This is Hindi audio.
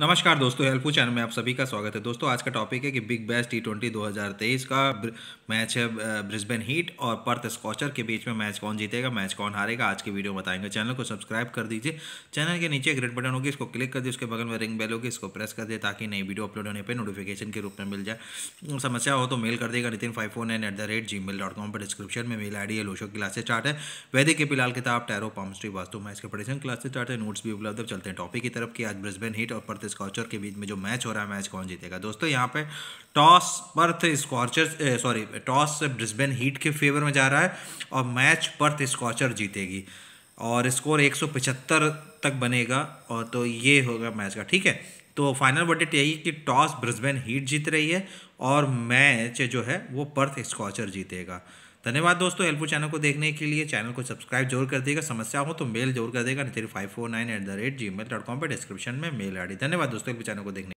नमस्कार दोस्तों हेल्पू चैनल में आप सभी का स्वागत है दोस्तों आज का टॉपिक है कि बिग बैस टी ट्वेंटी दो का मैच है ब्रिस्बेन हीट और पर्थ स्कॉचर के बीच में मैच कौन जीतेगा मैच कौन हारेगा आज की वीडियो बताएंगे चैनल को सब्सक्राइब कर दीजिए चैनल के नीचे एक रेड बटन होगी इसको क्लिक कर दीजिए उसके बगल में रिंग बेल होगी इसको प्रेस कर दिए ताकि नई वीडियो अपलोड होने पर नोटिफिकेशन के रूप में मिल जाए समस्या हो तो मेल कर देगा Nitin five four nine eight the rate Gmail dot com पर डिस्क्रिप्शन में मेल आई डी है लोशो क्लासेस स्टार्ट है वैदिक के पिलाल किताब टैरो पामस्ट्री वास्तु मैच के पढ़ेशन क्लासेस स्टार्ट है नोट्स भी उपलब्ध चलते हैं टॉपिक की तरफ की आज ब्रिस्बेन हीट और पर्थ पर्थ स्कॉर्चर के बीच में जो मैच हो रहा है मैच कौन जीतेगा दोस्तों यहाँ पे toss Perth Scorcher sorry toss Brisbane Heat के फेवर में जा रहा है और मैच पर्थ स्कॉर्चर जीतेगी और स्कोर एक तक बनेगा और तो ये होगा मैच का ठीक है तो फाइनल वर्डिट यही कि टॉस ब्रिस्बेन हीट जीत रही है और मैच जो है वो पर्थ स्कॉचर जीतेगा धन्यवाद दोस्तों एल्पू चैनल को देखने के लिए चैनल को सब्सक्राइब तो जरूर कर देगा समस्या हो तो मेल जरूर कर देगा three five four nine eight the rate Gmail dot com पर डिस्क्रिप्शन में मेल आई रही धन्यवाद दोस्तों एल्पू चैनल को देखने